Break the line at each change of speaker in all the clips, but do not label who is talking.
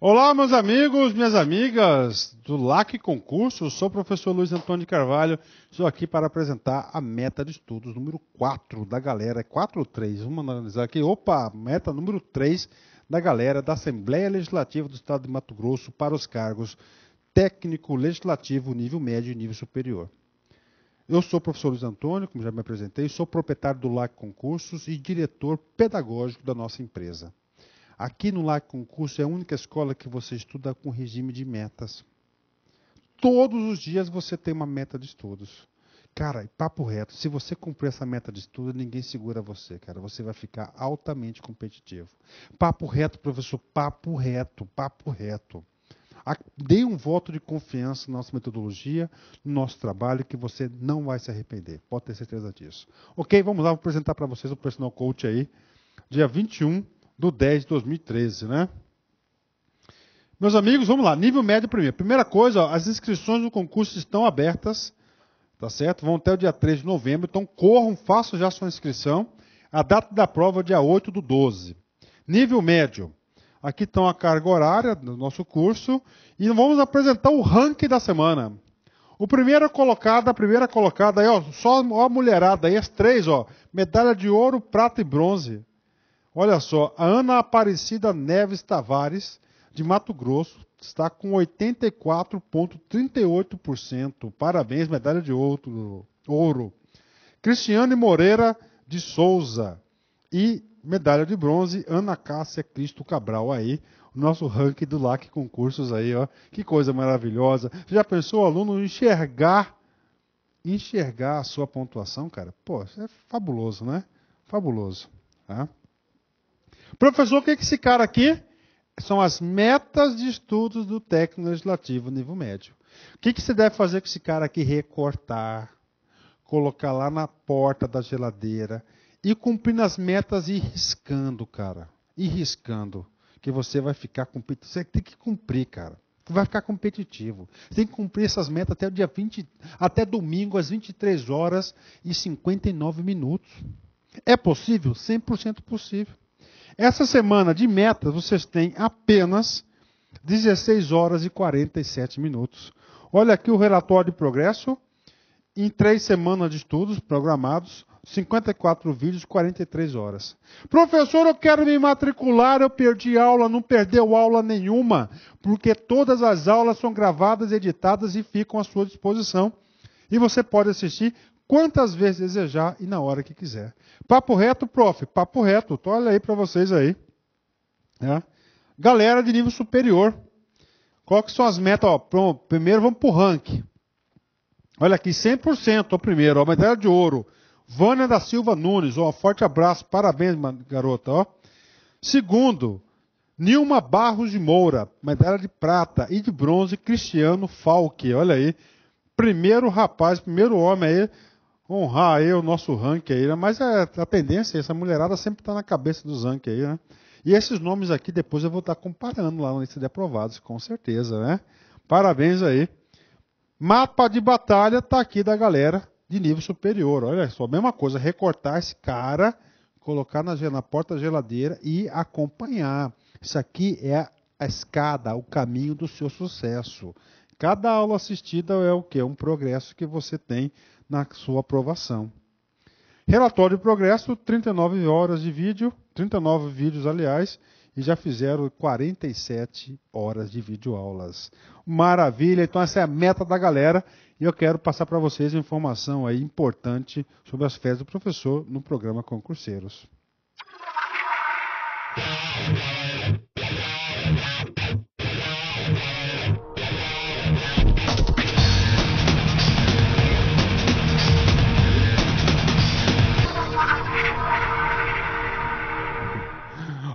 Olá, meus amigos, minhas amigas do LAC Concurso, sou o professor Luiz Antônio de Carvalho, estou aqui para apresentar a meta de estudos número 4 da galera, 4 é ou 3, vamos analisar aqui, opa, meta número 3 da galera da Assembleia Legislativa do Estado de Mato Grosso para os cargos técnico legislativo nível médio e nível superior. Eu sou o professor Luiz Antônio, como já me apresentei, sou proprietário do LAC Concursos e diretor pedagógico da nossa empresa. Aqui no LAC Concursos é a única escola que você estuda com regime de metas. Todos os dias você tem uma meta de estudos. Cara, papo reto, se você cumprir essa meta de estudo, ninguém segura você, cara. Você vai ficar altamente competitivo. Papo reto, professor, papo reto, papo reto. Dê um voto de confiança na nossa metodologia, no nosso trabalho, que você não vai se arrepender. Pode ter certeza disso. Ok, vamos lá, vou apresentar para vocês o personal coach aí, dia 21 do 10 de 2013, né? Meus amigos, vamos lá, nível médio primeiro. Primeira coisa, ó, as inscrições do concurso estão abertas, tá certo? Vão até o dia 3 de novembro, então corram, façam já sua inscrição. A data da prova é dia 8 do 12. Nível médio, Aqui estão a carga horária do nosso curso e vamos apresentar o ranking da semana. O primeiro colocado, a primeira colocada aí, ó, só a mulherada aí, as três, ó, medalha de ouro, prata e bronze. Olha só, a Ana Aparecida Neves Tavares, de Mato Grosso, está com 84,38%. Parabéns, medalha de ouro. ouro. Cristiane Moreira de Souza e medalha de bronze, Ana Cássia Cristo Cabral aí, o nosso ranking do LAC Concursos aí, ó. Que coisa maravilhosa. Já pensou o aluno enxergar enxergar a sua pontuação, cara? Pô, é fabuloso, né? Fabuloso, tá? Professor, o que é que esse cara aqui são as metas de estudos do técnico legislativo nível médio. O que, é que você deve fazer com esse cara aqui? Recortar, colocar lá na porta da geladeira, e cumprindo as metas e riscando, cara. E riscando. Que você vai ficar competitivo. Você tem que cumprir, cara. Vai ficar competitivo. Você tem que cumprir essas metas até o dia 20, até domingo, às 23 horas e 59 minutos. É possível? 100% possível. Essa semana de metas vocês têm apenas 16 horas e 47 minutos. Olha aqui o relatório de progresso. Em três semanas de estudos programados, 54 vídeos, 43 horas. Professor, eu quero me matricular, eu perdi aula, não perdeu aula nenhuma, porque todas as aulas são gravadas, editadas e ficam à sua disposição. E você pode assistir quantas vezes desejar e na hora que quiser. Papo reto, prof, papo reto, olha aí para vocês aí. É. Galera de nível superior, qual que são as metas? Ó, primeiro vamos para o ranking. Olha aqui, 100%, o primeiro, a medalha de ouro. Vânia da Silva Nunes, um forte abraço, parabéns, garota. Ó. Segundo, Nilma Barros de Moura, medalha de prata e de bronze, Cristiano Falque, olha aí. Primeiro rapaz, primeiro homem aí, honrar aí o nosso ranking aí, né? Mas a, é, a tendência, é essa mulherada sempre está na cabeça dos ranking aí, né? E esses nomes aqui depois eu vou estar tá comparando lá na lista de aprovados, com certeza, né? Parabéns aí. Mapa de batalha tá aqui da galera de nível superior. Olha só, mesma coisa, recortar esse cara, colocar na, na porta da geladeira e acompanhar. Isso aqui é a, a escada, o caminho do seu sucesso. Cada aula assistida é o que? Um progresso que você tem na sua aprovação. Relatório de progresso, 39 horas de vídeo, 39 vídeos, aliás, e já fizeram 47 horas de videoaulas. Maravilha! Então essa é a meta da galera. E eu quero passar para vocês informação aí importante sobre as férias do professor no programa Concurseiros.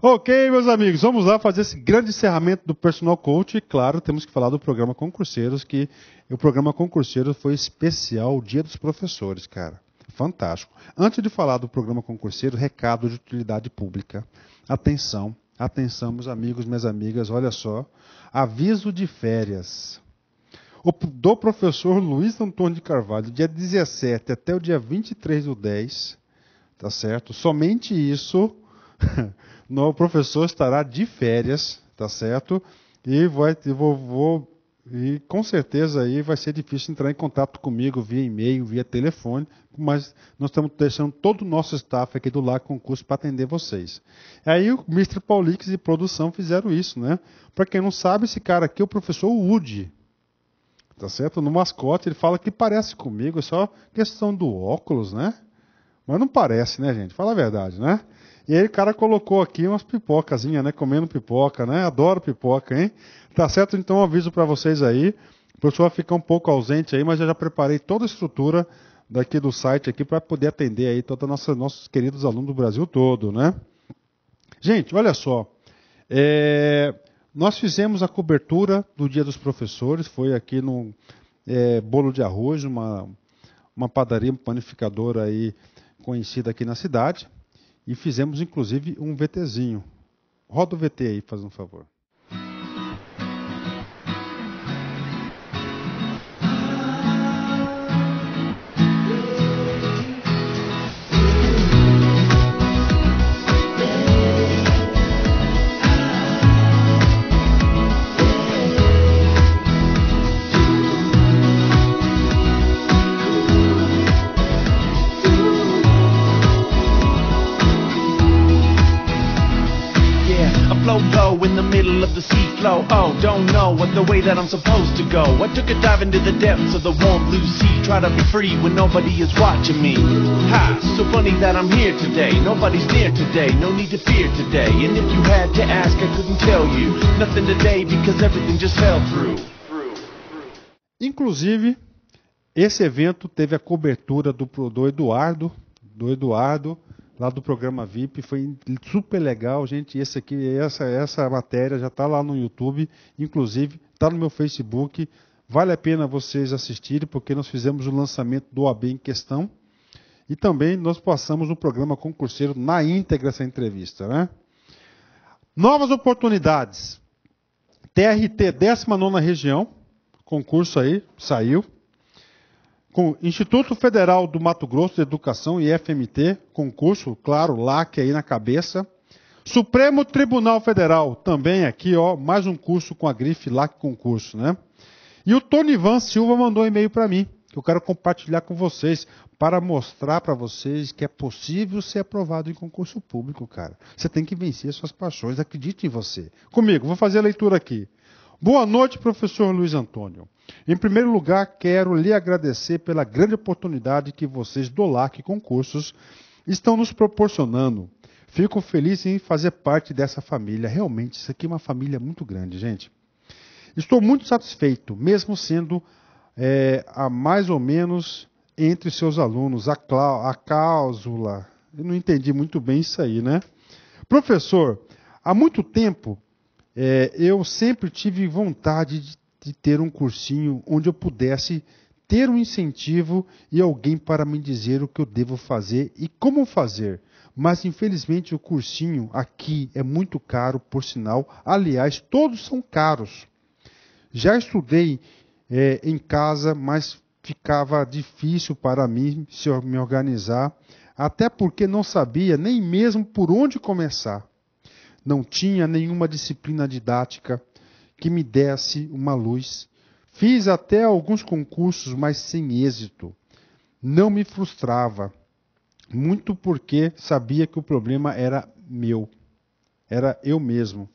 Ok, meus amigos, vamos lá fazer esse grande encerramento do Personal Coach. E claro, temos que falar do programa Concurseiros, que o programa Concurseiros foi especial o Dia dos Professores, cara. Fantástico. Antes de falar do programa Concurseiro, recado de utilidade pública. Atenção, atenção, meus amigos, minhas amigas, olha só. Aviso de férias. O, do professor Luiz Antônio de Carvalho, dia 17 até o dia 23 do 10, tá certo? Somente isso. o professor estará de férias, tá certo? E vai, vou, vou, e com certeza aí vai ser difícil entrar em contato comigo via e-mail, via telefone, mas nós estamos deixando todo o nosso staff aqui do Lago Concurso para atender vocês. Aí o Mr. Paulix e produção fizeram isso, né? Para quem não sabe, esse cara aqui é o professor Woody, tá certo? No mascote ele fala que parece comigo, é só questão do óculos, né? Mas não parece, né, gente? Fala a verdade, né? E aí o cara colocou aqui umas pipocazinhas, né? Comendo pipoca, né? Adoro pipoca, hein? Tá certo? Então aviso para vocês aí. O professor fica um pouco ausente aí, mas eu já preparei toda a estrutura daqui do site aqui para poder atender aí todos os nossos queridos alunos do Brasil todo, né? Gente, olha só. É, nós fizemos a cobertura do Dia dos Professores, foi aqui no é, Bolo de Arroz, uma, uma padaria, panificadora aí conhecida aqui na cidade. E fizemos, inclusive, um VTzinho. Roda o VT aí, faz um favor. middle of the sea flow. Oh, don't know what the way that I'm supposed to go. I took a dive into the depths of the warm blue sea. Try to be free when nobody is watching me. Ha, so funny that I'm here today. Nobody's near today, no need to fear today. And if you had to ask, I couldn't tell you. Nothing today because everything just fell through. Inclusive, esse evento teve a cobertura do, do Eduardo, do Eduardo lá do programa VIP, foi super legal, gente. Esse aqui, essa, essa matéria já está lá no YouTube, inclusive está no meu Facebook. Vale a pena vocês assistirem, porque nós fizemos o lançamento do AB em questão. E também nós passamos o programa concurseiro na íntegra essa entrevista. Né? Novas oportunidades. TRT 19 região, concurso aí, saiu com Instituto Federal do Mato Grosso de Educação e FMT, concurso, claro, LAC é aí na cabeça. Supremo Tribunal Federal, também aqui, ó, mais um curso com a grife LAC concurso, né? E o Tony Van Silva mandou um e-mail para mim, que eu quero compartilhar com vocês, para mostrar para vocês que é possível ser aprovado em concurso público, cara. Você tem que vencer suas paixões, acredite em você. Comigo, vou fazer a leitura aqui. Boa noite, professor Luiz Antônio. Em primeiro lugar, quero lhe agradecer pela grande oportunidade que vocês do LAC Concursos estão nos proporcionando. Fico feliz em fazer parte dessa família. Realmente, isso aqui é uma família muito grande, gente. Estou muito satisfeito, mesmo sendo é, a mais ou menos entre seus alunos a, a cláusula. Eu não entendi muito bem isso aí, né? Professor, há muito tempo é, eu sempre tive vontade de de ter um cursinho onde eu pudesse ter um incentivo e alguém para me dizer o que eu devo fazer e como fazer. Mas infelizmente o cursinho aqui é muito caro, por sinal. Aliás, todos são caros. Já estudei é, em casa, mas ficava difícil para mim se eu me organizar, até porque não sabia nem mesmo por onde começar. Não tinha nenhuma disciplina didática que me desse uma luz. Fiz até alguns concursos, mas sem êxito. Não me frustrava, muito porque sabia que o problema era meu, era eu mesmo,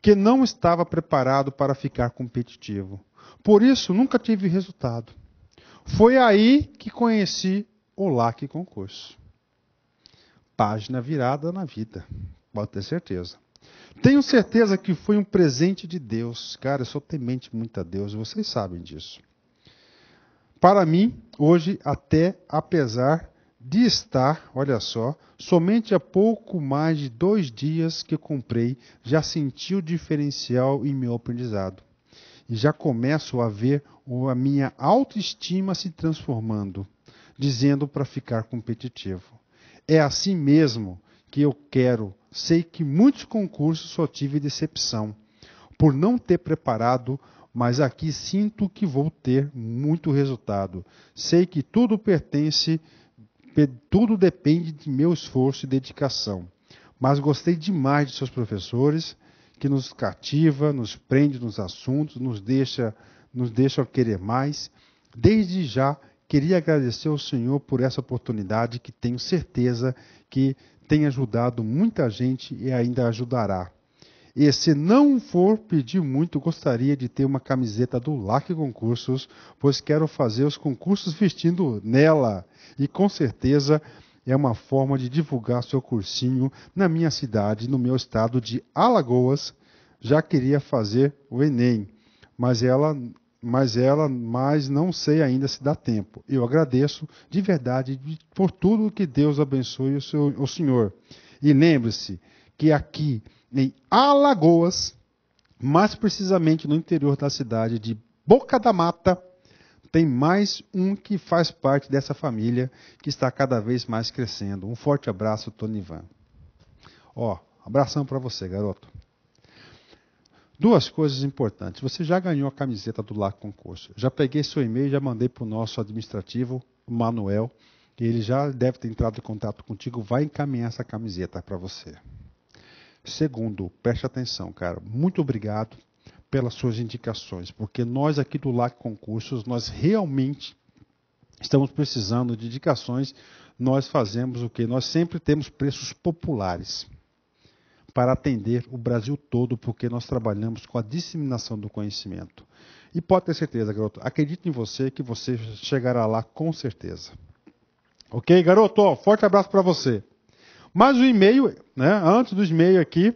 que não estava preparado para ficar competitivo. Por isso, nunca tive resultado. Foi aí que conheci o LAC Concurso. Página virada na vida, pode ter certeza. Tenho certeza que foi um presente de Deus. Cara, eu sou temente muito a Deus, vocês sabem disso. Para mim, hoje, até apesar de estar, olha só, somente há pouco mais de dois dias que comprei, já senti o diferencial em meu aprendizado. E já começo a ver a minha autoestima se transformando, dizendo para ficar competitivo. É assim mesmo que eu quero sei que muitos concursos só tive decepção por não ter preparado, mas aqui sinto que vou ter muito resultado. Sei que tudo pertence, tudo depende de meu esforço e dedicação. Mas gostei demais de seus professores, que nos cativa, nos prende nos assuntos, nos deixa, nos deixa querer mais. Desde já queria agradecer ao Senhor por essa oportunidade que tenho certeza que tem ajudado muita gente e ainda ajudará. E se não for pedir muito, gostaria de ter uma camiseta do LAC Concursos, pois quero fazer os concursos vestindo nela. E com certeza é uma forma de divulgar seu cursinho na minha cidade, no meu estado de Alagoas. Já queria fazer o Enem, mas ela mas ela, mas não sei ainda se dá tempo. Eu agradeço de verdade por tudo que Deus abençoe o, seu, o Senhor. E lembre-se que aqui em Alagoas, mais precisamente no interior da cidade de Boca da Mata, tem mais um que faz parte dessa família que está cada vez mais crescendo. Um forte abraço, Tony Van. Ó, abração para você, garoto. Duas coisas importantes. Você já ganhou a camiseta do LAC Concurso. Já peguei seu e-mail, já mandei para o nosso administrativo, Manuel. Ele já deve ter entrado em contato contigo, vai encaminhar essa camiseta para você. Segundo, preste atenção, cara. Muito obrigado pelas suas indicações, porque nós aqui do LAC Concursos, nós realmente estamos precisando de indicações. Nós fazemos o que? Nós sempre temos preços populares para atender o Brasil todo, porque nós trabalhamos com a disseminação do conhecimento. E pode ter certeza, garoto, acredito em você que você chegará lá com certeza. Ok, garoto? Forte abraço para você. Mas o e-mail, né, antes do e-mail aqui,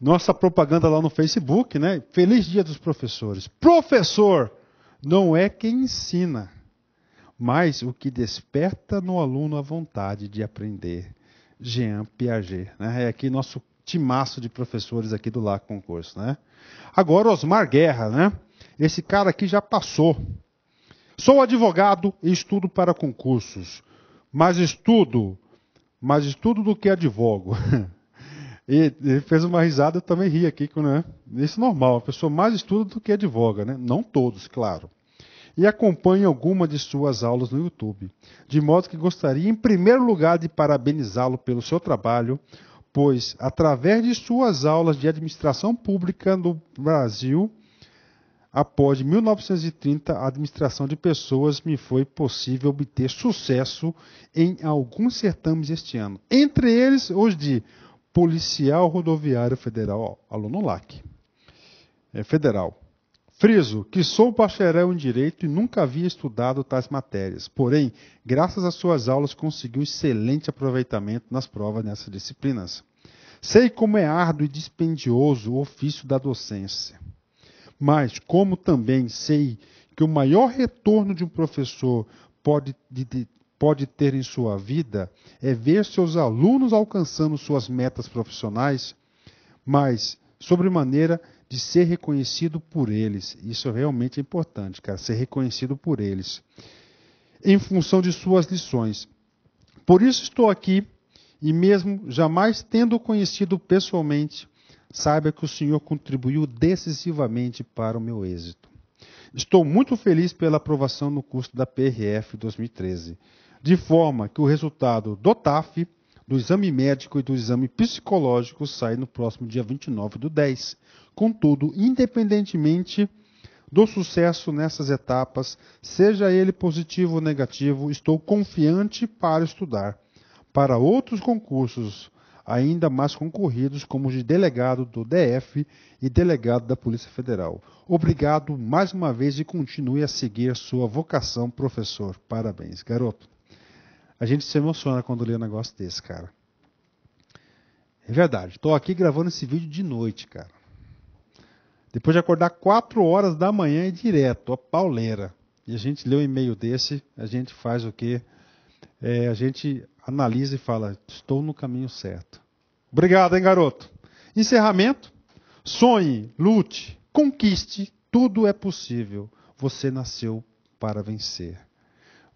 nossa propaganda lá no Facebook, né? Feliz Dia dos Professores. Professor não é quem ensina, mas o que desperta no aluno a vontade de aprender. Jean Piaget, né? É aqui nosso timaço de professores aqui do LAC Concurso, né? Agora, Osmar Guerra, né? Esse cara aqui já passou. Sou advogado e estudo para concursos, mas estudo, mas estudo do que advogo. E ele fez uma risada, eu também ri aqui, né? Isso é normal, a pessoa mais estuda do que advoga, né? Não todos, claro. E acompanho alguma de suas aulas no YouTube. De modo que gostaria, em primeiro lugar, de parabenizá-lo pelo seu trabalho, pois, através de suas aulas de administração pública no Brasil, após 1930, a administração de pessoas me foi possível obter sucesso em alguns certames este ano. Entre eles, os de Policial Rodoviário Federal, aluno LAC, é, Federal, Friso que sou bacharel em Direito e nunca havia estudado tais matérias. Porém, graças às suas aulas, consegui um excelente aproveitamento nas provas nessas disciplinas. Sei como é árduo e dispendioso o ofício da docência. Mas, como também sei que o maior retorno de um professor pode, de, de, pode ter em sua vida é ver seus alunos alcançando suas metas profissionais, mas, sobremaneira, maneira de ser reconhecido por eles. Isso realmente é importante, cara, ser reconhecido por eles, em função de suas lições. Por isso estou aqui, e mesmo jamais tendo conhecido pessoalmente, saiba que o Senhor contribuiu decisivamente para o meu êxito. Estou muito feliz pela aprovação no curso da PRF 2013, de forma que o resultado do TAF do exame médico e do exame psicológico sai no próximo dia 29 do 10. Contudo, independentemente do sucesso nessas etapas, seja ele positivo ou negativo, estou confiante para estudar para outros concursos ainda mais concorridos, como os de delegado do DF e delegado da Polícia Federal. Obrigado mais uma vez e continue a seguir sua vocação, professor. Parabéns, garoto. A gente se emociona quando lê um negócio desse, cara. É verdade. Estou aqui gravando esse vídeo de noite, cara. Depois de acordar 4 horas da manhã e direto, a pauleira. E a gente lê um e-mail desse, a gente faz o quê? É, a gente analisa e fala, estou no caminho certo. Obrigado, hein, garoto? Encerramento. Sonhe, lute, conquiste, tudo é possível. Você nasceu para vencer.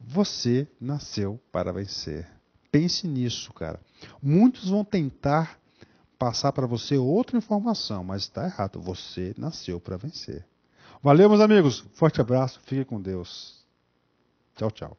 Você nasceu para vencer. Pense nisso, cara. Muitos vão tentar passar para você outra informação, mas está errado. Você nasceu para vencer. Valeu, meus amigos. Forte abraço. Fique com Deus. Tchau, tchau.